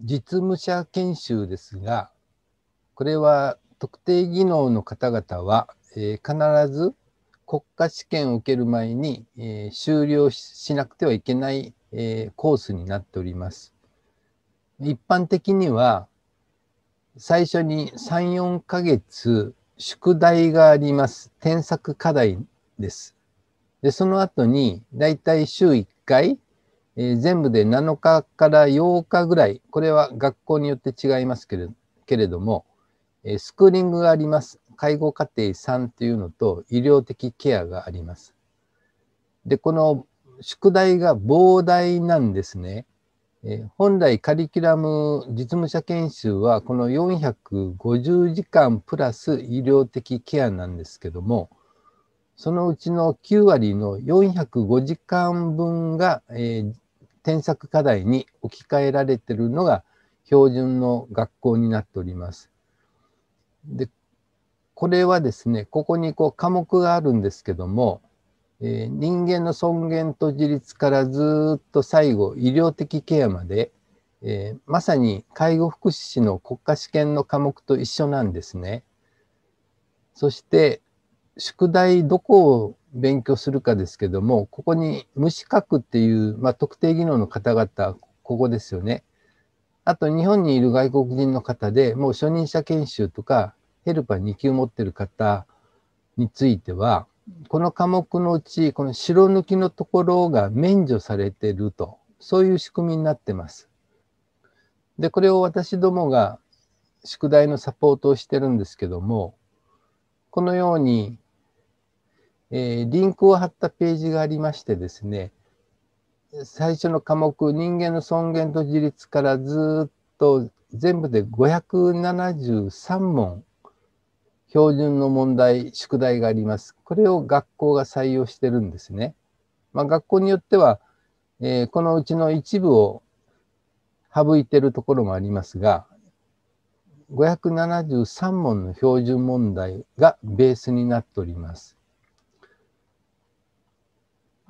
実務者研修ですが、これは特定技能の方々は、えー、必ず国家試験を受ける前に、えー、了しなくてはいけない、えー、コースになっております。一般的には最初に3、4ヶ月宿題があります。添削課題です。で、その後にだいたい週1回えー、全部で7日から8日ぐらい、これは学校によって違いますけれけれども、えー、スクーリングがあります。介護家庭3というのと、医療的ケアがあります。で、この宿題が膨大なんですね。えー、本来カリキュラム実務者研修はこの450時間プラス医療的ケアなんですけども、そのうちの9割の405時間分が、えー、添削課題に置き換えられてるのが標準の学校になっております。で、これはですね、ここにこう科目があるんですけども、えー、人間の尊厳と自立からずっと最後、医療的ケアまで、えー、まさに介護福祉士の国家試験の科目と一緒なんですね。そして、宿題どこを勉強するかですけども、ここに無資格っていう、まあ、特定技能の方々、ここですよね。あと、日本にいる外国人の方でもう初任者研修とか、ヘルパー2級持ってる方については、この科目のうち、この白抜きのところが免除されてると、そういう仕組みになってます。で、これを私どもが宿題のサポートをしてるんですけども、このようにえー、リンクを貼ったページがありましてですね、最初の科目、人間の尊厳と自立からずっと全部で573問、標準の問題、宿題があります。これを学校が採用してるんですね。まあ、学校によっては、えー、このうちの一部を省いてるところもありますが、573問の標準問題がベースになっております。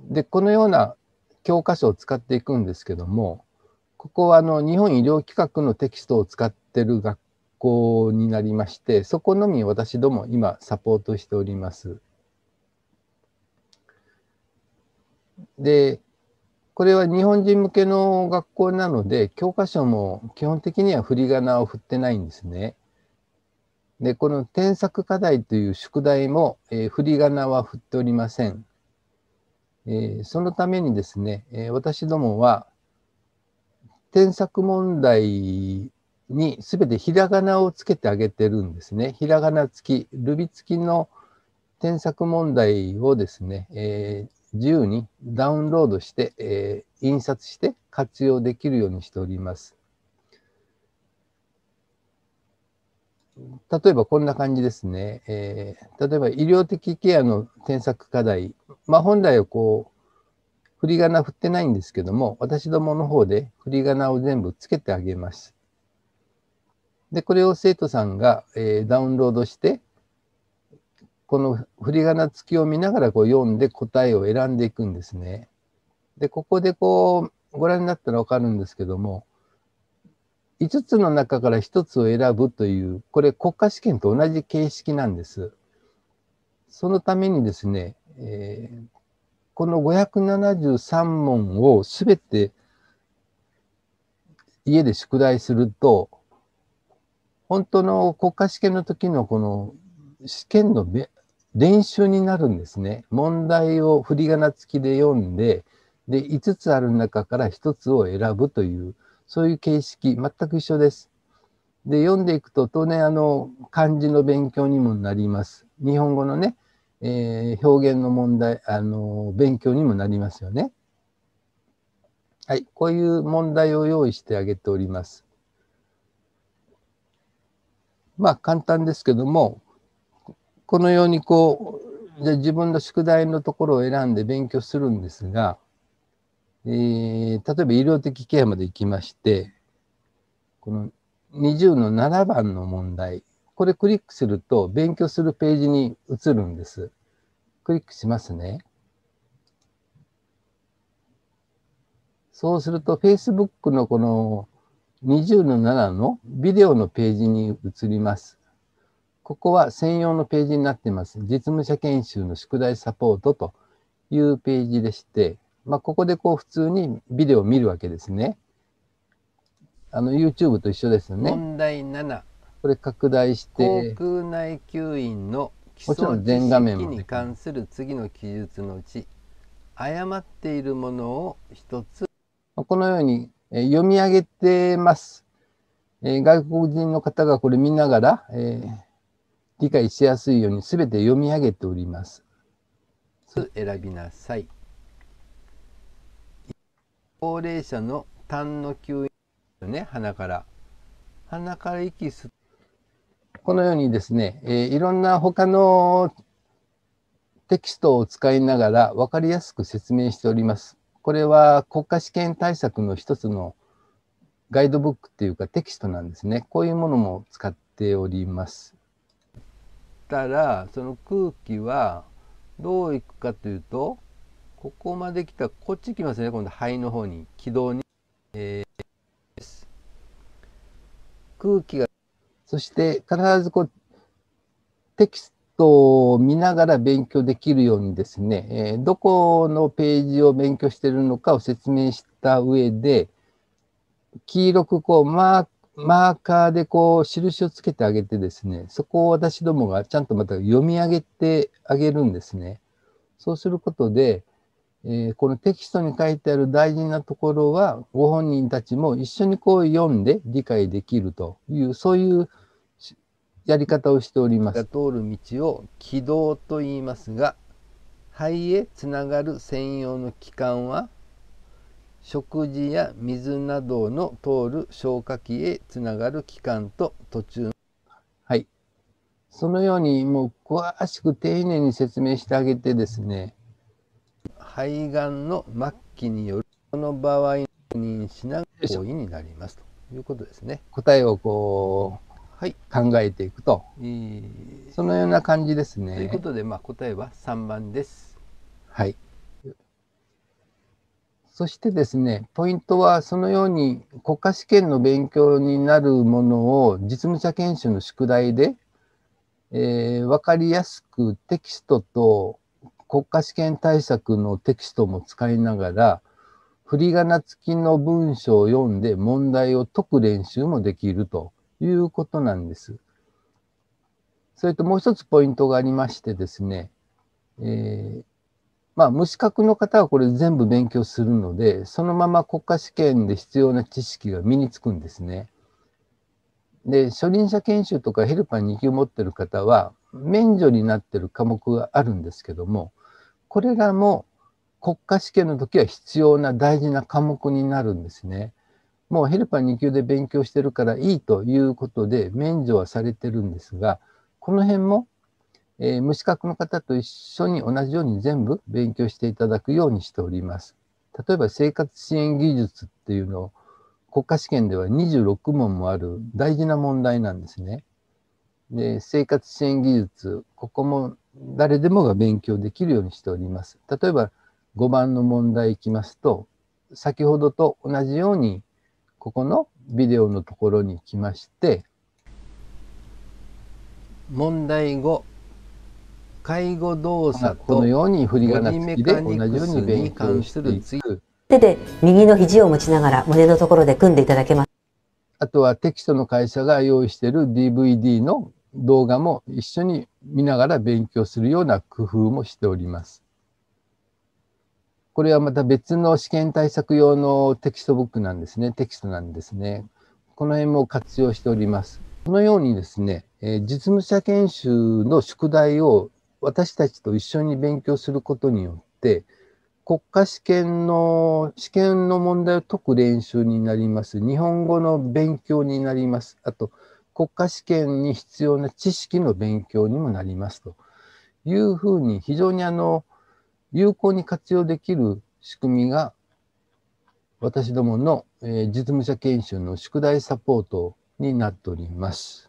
で、このような教科書を使っていくんですけども、ここはあの日本医療規格のテキストを使ってる学校になりまして、そこのみ私ども今サポートしております。で、これは日本人向けの学校なので、教科書も基本的には振り仮名を振ってないんですね。で、この添削課題という宿題も、えー、振り仮名は振っておりません。えそのためにですね、え私どもは添削問題に全てひらがなをつけてあげてるんですね。ひらがな付き、ルビ付きの添削問題をですね、えー、自由にダウンロードして、えー、印刷して活用できるようにしております。例えばこんな感じですね、えー、例えば医療的ケアの添削課題、まあ、本来はこう振り仮名振ってないんですけども私どもの方で振り仮名を全部つけてあげます。でこれを生徒さんが、えー、ダウンロードしてこの振り仮名付きを見ながらこう読んで答えを選んでいくんですね。でここでこうご覧になったら分かるんですけども5つの中から1つを選ぶという、これ国家試験と同じ形式なんです。そのためにですね、えー、この573問をすべて家で宿題すると、本当の国家試験の時のこの試験の練習になるんですね。問題を振り仮名付きで読んで、で、5つある中から1つを選ぶという、そういう形式、全く一緒です。で、読んでいくと当然、あの、漢字の勉強にもなります。日本語のね、えー、表現の問題、あの、勉強にもなりますよね。はい、こういう問題を用意してあげております。まあ簡単ですけども、このようにこう、じゃ自分の宿題のところを選んで勉強するんですが、えー、例えば医療的ケアまで行きまして、この20の7番の問題、これクリックすると勉強するページに移るんです。クリックしますね。そうすると Facebook のこの20の7のビデオのページに移ります。ここは専用のページになっています。実務者研修の宿題サポートというページでして、まあ、ここでこう普通にビデオを見るわけですね。あの YouTube と一緒ですよね。問題7。これ拡大して。航空内吸引の基礎知識に関する次の記述のうち、誤っているものを一つ。このように読み上げてます。え外国人の方がこれ見ながら、えー、理解しやすいように全て読み上げております。選びなさい。高齢者の痰の吸引ね、鼻から。鼻から息吸このようにですね、えー、いろんな他のテキストを使いながら分かりやすく説明しております。これは国家試験対策の一つのガイドブックっていうかテキストなんですね。こういうものも使っております。たら、その空気はどういくかというと、ここまで来たらこっち来ますね今度肺の方に軌道に、えー、です空気がそして必ずこうテキストを見ながら勉強できるようにですね、えー、どこのページを勉強してるのかを説明した上で黄色くこうマークマーカーでこう印をつけてあげてですね、そこを私どもがちゃんとまた読み上げてあげるんですね。そうすることで、えー、このテキストに書いてある大事なところは、ご本人たちも一緒にこう読んで理解できるという、そういうやり方をしております。通る道を軌道と言いますが、肺へつながる専用の器官は、食事や水などの通る消化器へつながる器官と途中はいそのようにもう詳しく丁寧に説明してあげてですね肺がんの末期によるその場合確認しながら行為になりますということですね。答えをこう、はい、考えていくと、えー、そのような感じですね。ということで、まあ、答えは3番です。はい。そしてですね、ポイントはそのように国家試験の勉強になるものを実務者研修の宿題で、えー、分かりやすくテキストと国家試験対策のテキストも使いながら、振り仮名付きの文章を読んで問題を解く練習もできるということなんです。それともう一つポイントがありましてですね、えー、まあ、無資格の方はこれ全部勉強するので、そのまま国家試験で必要な知識が身につくんですね。で、初輪者研修とかヘルパー2級持ってる方は、免除になってる科目があるんですけどもこれらも国家試験の時は必要な大事な科目になるんですね。もうヘルパー2級で勉強してるからいいということで免除はされてるんですがこの辺も、えー、無資格の方と一緒に同じように全部勉強していただくようにしております。例えば生活支援技術っていうのを国家試験では26問もある大事な問題なんですね。で生活支援技術、ここも誰でもが勉強できるようにしております。例えば5番の問題いきますと、先ほどと同じように、ここのビデオのところに来まして、問題5、介護動作このように振り仮名付きで同じように勉強するい手で右の肘を持ちながら胸のところで組んでいただけます。あとはテキストの会社が用意している DVD の動画も一緒に見ながら勉強するような工夫もしております。これはまた別の試験対策用のテキストブックなんですね、テキストなんですね。この辺も活用しております。このようにですね、え実務者研修の宿題を私たちと一緒に勉強することによって、国家試験の試験の問題を解く練習になります。日本語の勉強になります。あと、国家試験に必要な知識の勉強にもなりますというふうに非常にあの有効に活用できる仕組みが私どもの、え実務者研修の宿題サポートになっております。